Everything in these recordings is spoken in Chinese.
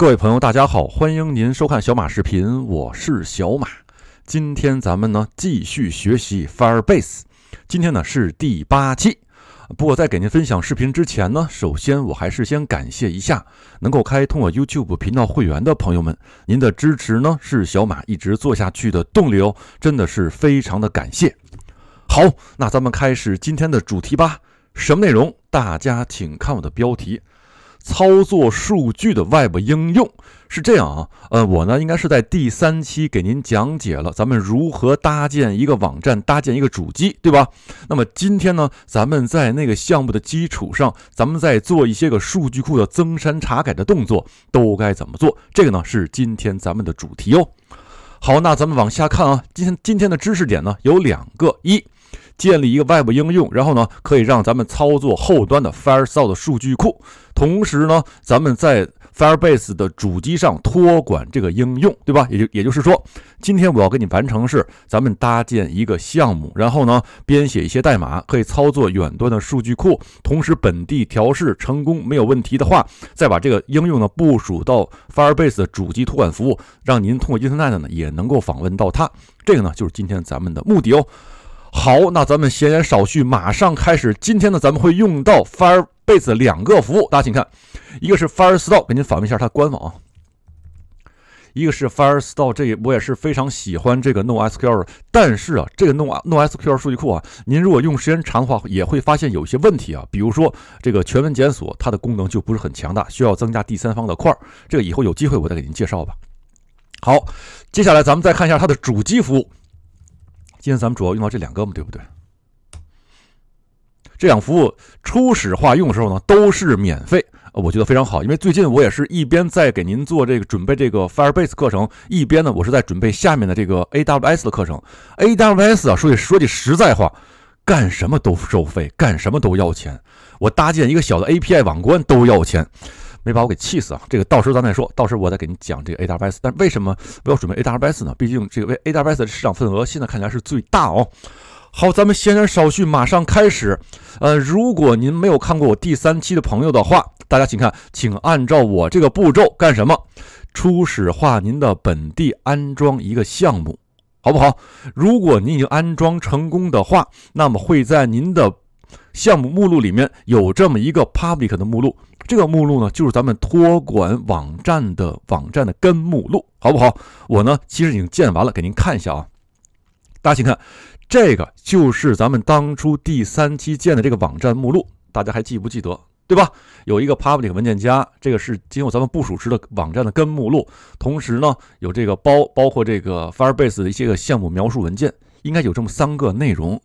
各位朋友，大家好，欢迎您收看小马视频，我是小马。今天咱们呢继续学习 Firebase，今天呢是第八期。不过在给您分享视频之前呢，首先我还是先感谢一下能够开通我 YouTube 频道会员的朋友们，您的支持呢是小马一直做下去的动力哦，真的是非常的感谢。好，那咱们开始今天的主题吧。什么内容？大家请看我的标题。操作数据的外部应用是这样啊，呃，我呢应该是在第三期给您讲解了咱们如何搭建一个网站，搭建一个主机，对吧？那么今天呢，咱们在那个项目的基础上，咱们再做一些个数据库的增删查改的动作，都该怎么做？这个呢是今天咱们的主题哦。好，那咱们往下看啊，今天今天的知识点呢有两个，一。建立一个外部应用，然后呢，可以让咱们操作后端的 Firestore 的数据库。同时呢，咱们在 Firebase 的主机上托管这个应用，对吧？也就也就是说，今天我要给你完成的是，咱们搭建一个项目，然后呢，编写一些代码，可以操作远端的数据库，同时本地调试成功没有问题的话，再把这个应用呢部署到 Firebase 的主机托管服务，让您通过 Internet 呢也能够访问到它。这个呢，就是今天咱们的目的哦。好，那咱们闲言少叙，马上开始。今天呢，咱们会用到 Firebase 两个服务，大家请看，一个是 Firestore，给您访问一下它官网；一个是 Firestore，这我也是非常喜欢这个 NoSQL 的。但是啊，这个 No NoSQL 数据库啊，您如果用时间长的话，也会发现有一些问题啊，比如说这个全文检索，它的功能就不是很强大，需要增加第三方的块。这个以后有机会我再给您介绍吧。好，接下来咱们再看一下它的主机服务。今天咱们主要用到这两个嘛，对不对？这两服务初始化用的时候呢，都是免费，我觉得非常好。因为最近我也是一边在给您做这个准备这个 Firebase 课程，一边呢，我是在准备下面的这个 AWS 的课程。AWS 啊，说句说句实在话，干什么都收费，干什么都要钱。我搭建一个小的 API 网关都要钱。没把我给气死啊！这个到时候咱再说，到时候我再给你讲这个 AWS。但为什么我要准备 AWS 呢？毕竟这个为 AWS 的市场份额现在看起来是最大哦。好，咱们闲言少叙，马上开始。呃，如果您没有看过我第三期的朋友的话，大家请看，请按照我这个步骤干什么？初始化您的本地安装一个项目，好不好？如果您已经安装成功的话，那么会在您的项目目录里面有这么一个 public 的目录，这个目录呢就是咱们托管网站的网站的根目录，好不好？我呢其实已经建完了，给您看一下啊。大家请看，这个就是咱们当初第三期建的这个网站目录，大家还记不记得？对吧？有一个 public 文件夹，这个是今后咱们部署时的网站的根目录。同时呢，有这个包，包括这个 Firebase 的一些个项目描述文件，应该有这么三个内容。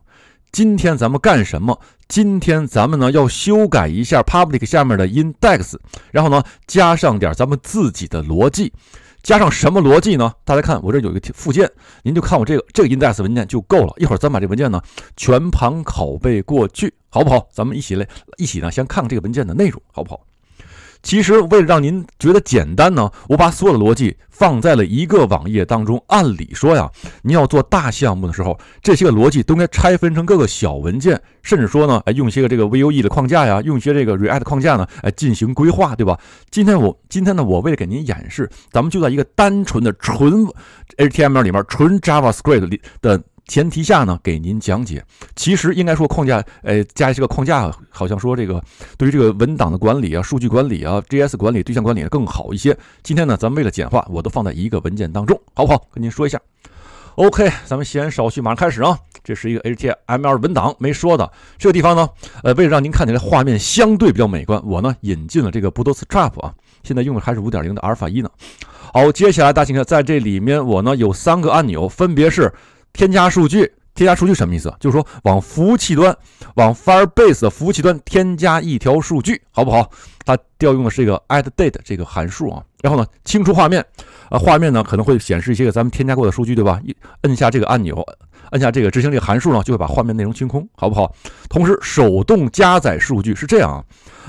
今天咱们干什么？今天咱们呢要修改一下 public 下面的 index，然后呢加上点咱们自己的逻辑。加上什么逻辑呢？大家看我这有一个附件，您就看我这个这个 index 文件就够了。一会儿咱把这文件呢全盘拷贝过去，好不好？咱们一起来一起呢，先看看这个文件的内容，好不好？其实为了让您觉得简单呢，我把所有的逻辑放在了一个网页当中。按理说呀，您要做大项目的时候，这些个逻辑都应该拆分成各个小文件，甚至说呢，哎，用一些个这个 Vue 的框架呀，用一些这个 React 框架呢，哎，进行规划，对吧？今天我今天呢，我为了给您演示，咱们就在一个单纯的纯 HTML 里面，纯 JavaScript 的。前提下呢，给您讲解。其实应该说框架，呃，加一些个框架，好像说这个对于这个文档的管理啊、数据管理啊、JS 管理、对象管理更好一些。今天呢，咱们为了简化，我都放在一个文件当中，好不好？跟您说一下。OK，咱们闲言少叙，马上开始啊。这是一个 HTML 文档，没说的这个地方呢，呃，为了让您看起来画面相对比较美观，我呢引进了这个 Bootstrap 啊，现在用的还是五点零的阿尔法一呢。好，接下来大家请看，在这里面我呢有三个按钮，分别是。添加数据，添加数据什么意思？就是说往服务器端，往 Firebase 的服务器端添加一条数据，好不好？它调用的是一个 add d a t e 这个函数啊。然后呢，清除画面，啊，画面呢可能会显示一些个咱们添加过的数据，对吧？一摁下这个按钮，摁下这个执行这个函数呢，就会把画面内容清空，好不好？同时手动加载数据是这样啊，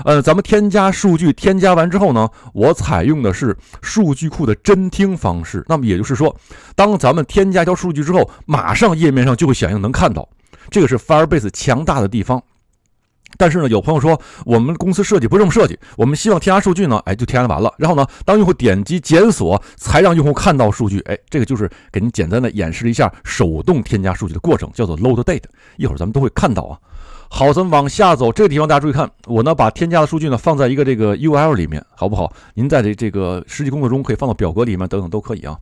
呃，咱们添加数据添加完之后呢，我采用的是数据库的侦听方式，那么也就是说，当咱们添加一条数据之后，马上页面上就会响应能看到，这个是 Firebase 强大的地方。但是呢，有朋友说我们公司设计不这么设计，我们希望添加数据呢，哎，就添加完了，然后呢，当用户点击检索才让用户看到数据，哎，这个就是给您简单的演示了一下手动添加数据的过程，叫做 load d a t e 一会儿咱们都会看到啊。好，咱们往下走，这个地方大家注意看，我呢把添加的数据呢放在一个这个 ul 里面，好不好？您在这这个实际工作中可以放到表格里面，等等都可以啊。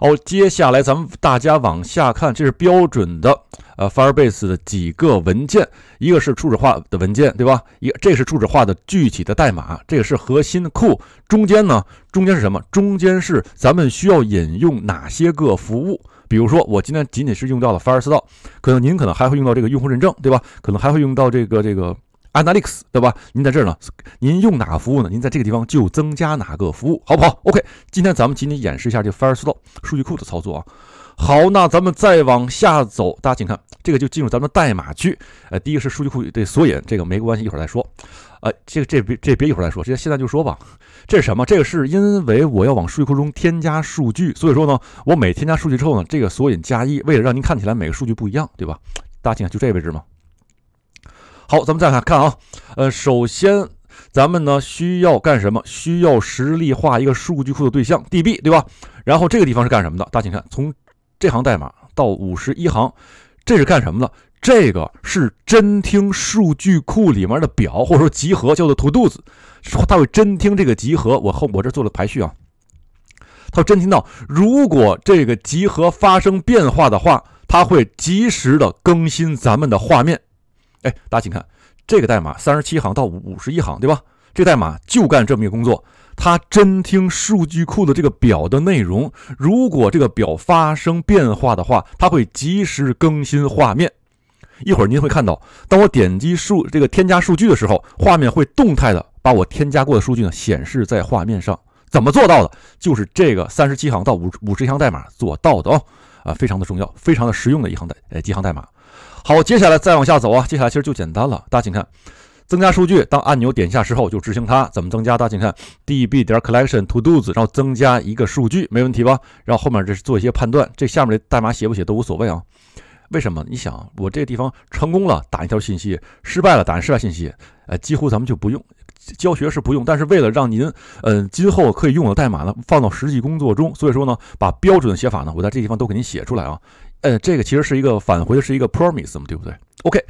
哦，接下来咱们大家往下看，这是标准的呃 Firebase 的几个文件，一个是初始化的文件，对吧？一这是初始化的具体的代码，这个是核心库。中间呢，中间是什么？中间是咱们需要引用哪些个服务？比如说，我今天仅仅是用到了 f i r e s t o r e 可能您可能还会用到这个用户认证，对吧？可能还会用到这个这个。Analytics 对吧？您在这儿呢，您用哪个服务呢？您在这个地方就增加哪个服务，好不好？OK，今天咱们仅仅演示一下这 Firestore 数据库的操作啊。好，那咱们再往下走，大家请看，这个就进入咱们代码区。呃，第一个是数据库的索引，这个没关系，一会儿再说。哎，这个这别这别一会儿再说，直接现在就说吧。这是什么？这个是因为我要往数据库中添加数据，所以说呢，我每添加数据之后呢，这个索引加一，为了让您看起来每个数据不一样，对吧？大家请看，就这个位置嘛。好，咱们再看看啊，呃，首先，咱们呢需要干什么？需要实例化一个数据库的对象 DB，对吧？然后这个地方是干什么的？大家请看，从这行代码到五十一行，这是干什么的？这个是侦听数据库里面的表或者说集合，叫做 to d 子，说它会侦听这个集合。我后我这做了排序啊，它会侦听到，如果这个集合发生变化的话，它会及时的更新咱们的画面。哎，大家请看这个代码，三十七行到五五十一行，对吧？这代码就干这么一个工作，它侦听数据库的这个表的内容，如果这个表发生变化的话，它会及时更新画面。一会儿您会看到，当我点击数这个添加数据的时候，画面会动态的把我添加过的数据呢显示在画面上。怎么做到的？就是这个三十七行到五五十行代码做到的哦，啊，非常的重要，非常的实用的一行代呃几行代码。好，接下来再往下走啊，接下来其实就简单了。大家请看，增加数据，当按钮点下之后就执行它。怎么增加？大家请看，db. 点 collection. to do's，然后增加一个数据，没问题吧？然后后面这是做一些判断，这下面的代码写不写都无所谓啊。为什么？你想，我这个地方成功了，打一条信息；失败了，打失败信息。呃，几乎咱们就不用教学是不用，但是为了让您，嗯，今后可以用的代码呢，放到实际工作中，所以说呢，把标准的写法呢，我在这地方都给您写出来啊。呃，这个其实是一个返回的，是一个 promise，嘛，对不对？OK，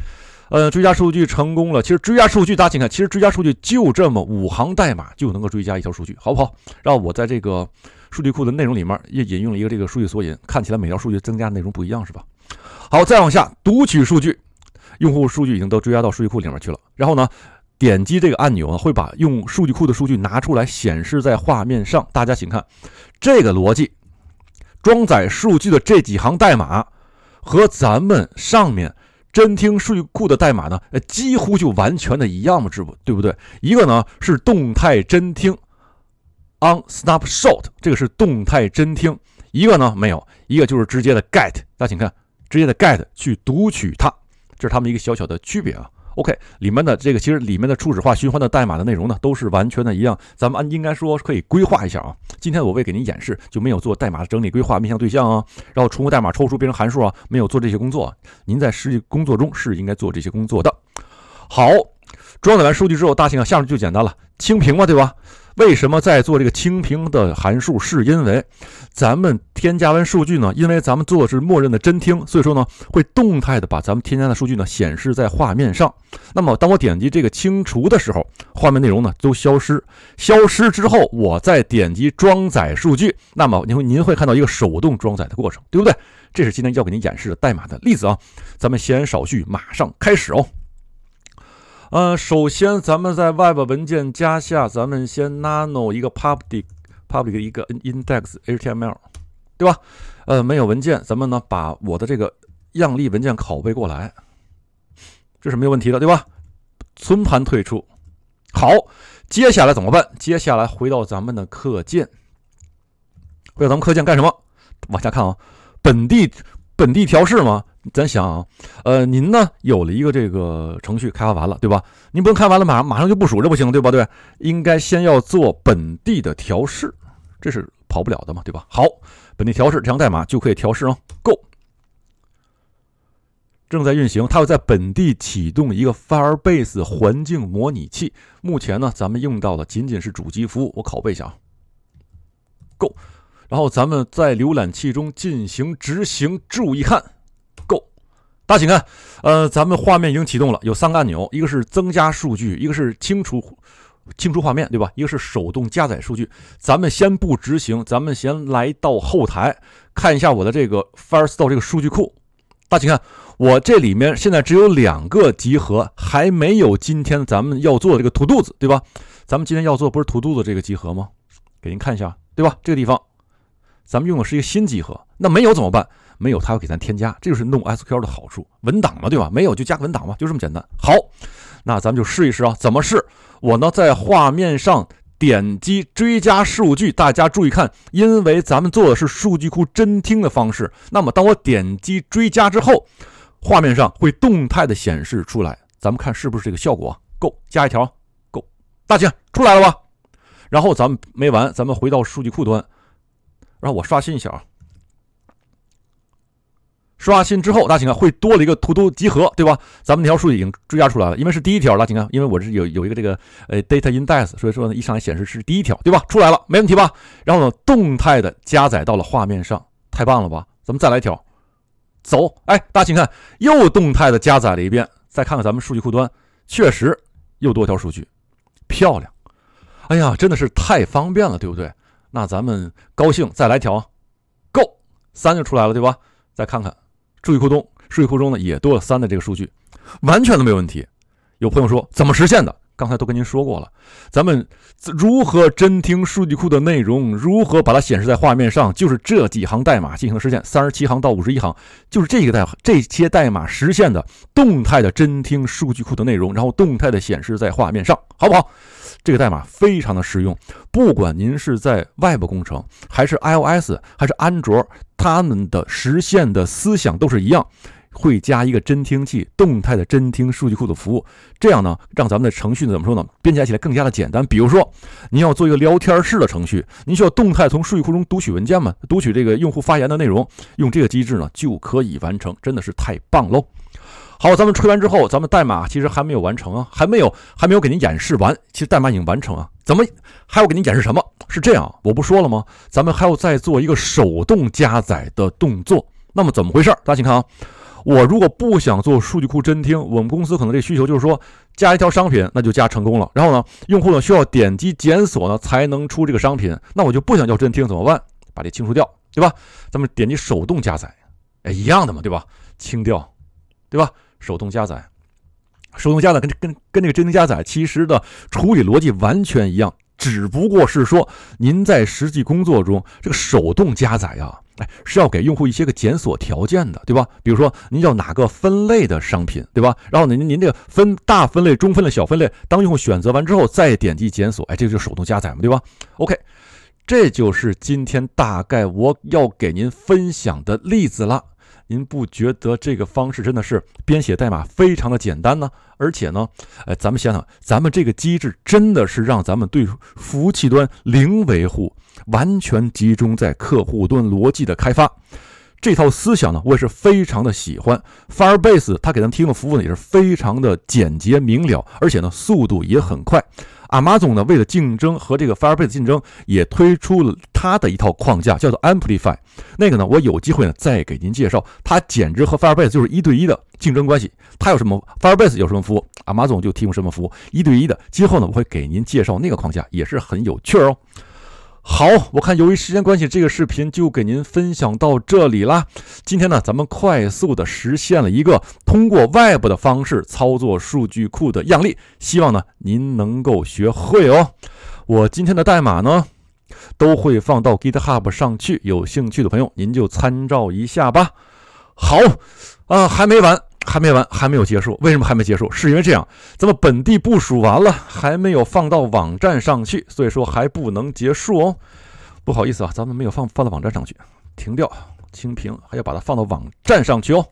呃，追加数据成功了。其实追加数据，大家请看，其实追加数据就这么五行代码就能够追加一条数据，好不好？让我在这个数据库的内容里面也引用了一个这个数据索引，看起来每条数据增加内容不一样，是吧？好，再往下读取数据，用户数据已经都追加到数据库里面去了。然后呢，点击这个按钮啊，会把用数据库的数据拿出来显示在画面上。大家请看这个逻辑。装载数据的这几行代码和咱们上面真听数据库的代码呢，几乎就完全的一样嘛，只不，对不对？一个呢是动态真听，on snapshot，这个是动态真听；一个呢没有，一个就是直接的 get。大家请看，直接的 get 去读取它，这是它们一个小小的区别啊。OK，里面的这个其实里面的初始化循环的代码的内容呢，都是完全的一样。咱们按应该说可以规划一下啊。今天我为给您演示，就没有做代码的整理、规划、面向对象啊，然后重复代码抽出变成函数啊，没有做这些工作。您在实际工作中是应该做这些工作的。好，装载完数据之后，大想想，下面就简单了，清屏嘛，对吧？为什么在做这个清屏的函数？是因为咱们添加完数据呢？因为咱们做的是默认的真听，所以说呢，会动态的把咱们添加的数据呢显示在画面上。那么，当我点击这个清除的时候，画面内容呢都消失。消失之后，我再点击装载数据，那么您会您会看到一个手动装载的过程，对不对？这是今天要给您演示的代码的例子啊。咱们闲言少叙，马上开始哦。呃，首先，咱们在 web 文件夹下，咱们先 nano 一个 public public 一个 index.html，对吧？呃，没有文件，咱们呢把我的这个样例文件拷贝过来，这是没有问题的，对吧？存盘退出。好，接下来怎么办？接下来回到咱们的课件，回到咱们课件干什么？往下看啊，本地本地调试吗？咱想，呃，您呢有了一个这个程序开发完了，对吧？您不能开完了马马上就部署，这不行，对不对？应该先要做本地的调试，这是跑不了的嘛，对吧？好，本地调试，这样代码就可以调试哦。Go，正在运行，它会在本地启动一个 Firebase 环境模拟器。目前呢，咱们用到的仅仅是主机服务，我拷贝一下啊。Go，然后咱们在浏览器中进行执行，注意看。大家请看，呃，咱们画面已经启动了，有三个按钮，一个是增加数据，一个是清除清除画面，对吧？一个是手动加载数据。咱们先不执行，咱们先来到后台看一下我的这个 Firestore 这个数据库。大家请看，我这里面现在只有两个集合，还没有今天咱们要做的这个土肚子，对吧？咱们今天要做不是土肚子这个集合吗？给您看一下，对吧？这个地方，咱们用的是一个新集合，那没有怎么办？没有，它要给咱添加，这就是弄 SQL 的好处，文档嘛，对吧？没有就加个文档嘛，就这么简单。好，那咱们就试一试啊，怎么试？我呢在画面上点击追加数据，大家注意看，因为咱们做的是数据库侦听的方式，那么当我点击追加之后，画面上会动态的显示出来，咱们看是不是这个效果？够，加一条，够，大庆出来了吧？然后咱们没完，咱们回到数据库端，然后我刷新一下啊。刷新之后，大家请看，会多了一个图图集合，对吧？咱们条数已经追加出来了，因为是第一条，大家请看，因为我是有有一个这个呃 data index，所以说呢，一上来显示是第一条，对吧？出来了，没问题吧？然后呢，动态的加载到了画面上，太棒了吧？咱们再来一条，走，哎，大家请看，又动态的加载了一遍，再看看咱们数据库端，确实又多条数据，漂亮。哎呀，真的是太方便了，对不对？那咱们高兴，再来条，Go，三就出来了，对吧？再看看。数据库中，数据库中呢也多了三的这个数据，完全都没有问题。有朋友说怎么实现的？刚才都跟您说过了。咱们如何侦听数据库的内容？如何把它显示在画面上？就是这几行代码进行实现，三十七行到五十一行，就是这个代这些代码实现的动态的侦听数据库的内容，然后动态的显示在画面上，好不好？这个代码非常的实用，不管您是在外部工程，还是 iOS，还是安卓，他们的实现的思想都是一样。会加一个侦听器，动态的侦听数据库的服务，这样呢，让咱们的程序怎么说呢？编写起来更加的简单。比如说，您要做一个聊天式的程序，您需要动态从数据库中读取文件嘛？读取这个用户发言的内容，用这个机制呢就可以完成，真的是太棒喽！好，咱们吹完之后，咱们代码其实还没有完成啊，还没有，还没有给您演示完。其实代码已经完成啊，怎么还要给您演示什么？是这样，我不说了吗？咱们还要再做一个手动加载的动作。那么怎么回事？大家请看啊。我如果不想做数据库真听，我们公司可能这需求就是说加一条商品，那就加成功了。然后呢，用户呢需要点击检索呢才能出这个商品，那我就不想要真听怎么办？把这清除掉，对吧？咱们点击手动加载，哎，一样的嘛，对吧？清掉，对吧？手动加载，手动加载跟跟跟这个真听加载其实的处理逻辑完全一样，只不过是说您在实际工作中这个手动加载呀。哎，是要给用户一些个检索条件的，对吧？比如说您要哪个分类的商品，对吧？然后您您这个分大分类、中分类、小分类，当用户选择完之后再点击检索，哎，这就手动加载嘛，对吧？OK，这就是今天大概我要给您分享的例子了。您不觉得这个方式真的是编写代码非常的简单呢？而且呢，呃，咱们想想，咱们这个机制真的是让咱们对服务器端零维护，完全集中在客户端逻辑的开发。这套思想呢，我也是非常的喜欢。Firebase，它给咱提供的服务呢，也是非常的简洁明了，而且呢，速度也很快。阿马总呢，为了竞争和这个 Firebase 竞争，也推出了他的一套框架，叫做 Amplify。那个呢，我有机会呢再给您介绍。它简直和 Firebase 就是一对一的竞争关系。它有什么 Firebase 有什么服务，阿马总就提供什么服务，一对一的。今后呢，我会给您介绍那个框架，也是很有趣哦。好，我看由于时间关系，这个视频就给您分享到这里啦。今天呢，咱们快速的实现了一个通过外部的方式操作数据库的样例，希望呢您能够学会哦。我今天的代码呢，都会放到 GitHub 上去，有兴趣的朋友您就参照一下吧。好，啊，还没完。还没完，还没有结束。为什么还没结束？是因为这样，咱们本地部署完了，还没有放到网站上去，所以说还不能结束哦。不好意思啊，咱们没有放放到网站上去，停掉清屏，还要把它放到网站上去哦。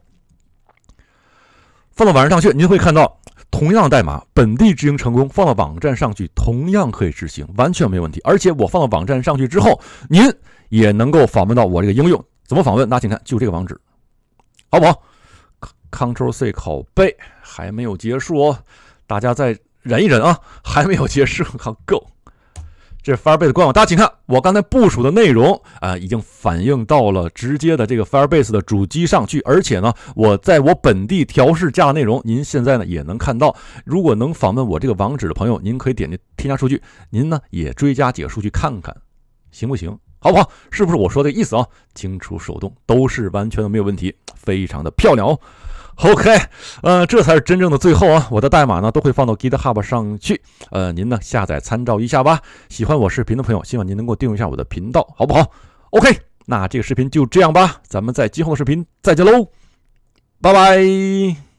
放到网站上去，您会看到，同样的代码本地执行成功，放到网站上去同样可以执行，完全没有问题。而且我放到网站上去之后，您也能够访问到我这个应用。怎么访问？那请看，就这个网址，好不好？c o n t o l C 拷贝还没有结束，哦，大家再忍一忍啊！还没有结束，好，Go，这 Firebase 官网大家请看，我刚才部署的内容啊，已经反映到了直接的这个 Firebase 的主机上去，而且呢，我在我本地调试加的内容，您现在呢也能看到。如果能访问我这个网址的朋友，您可以点击添加数据，您呢也追加几个数据看看行不行，好不好？是不是我说的意思啊？清除手动都是完全的没有问题，非常的漂亮哦。OK，呃，这才是真正的最后啊！我的代码呢，都会放到 GitHub 上去，呃，您呢下载参照一下吧。喜欢我视频的朋友，希望您能够订阅一下我的频道，好不好？OK，那这个视频就这样吧，咱们在今后的视频再见喽，拜拜。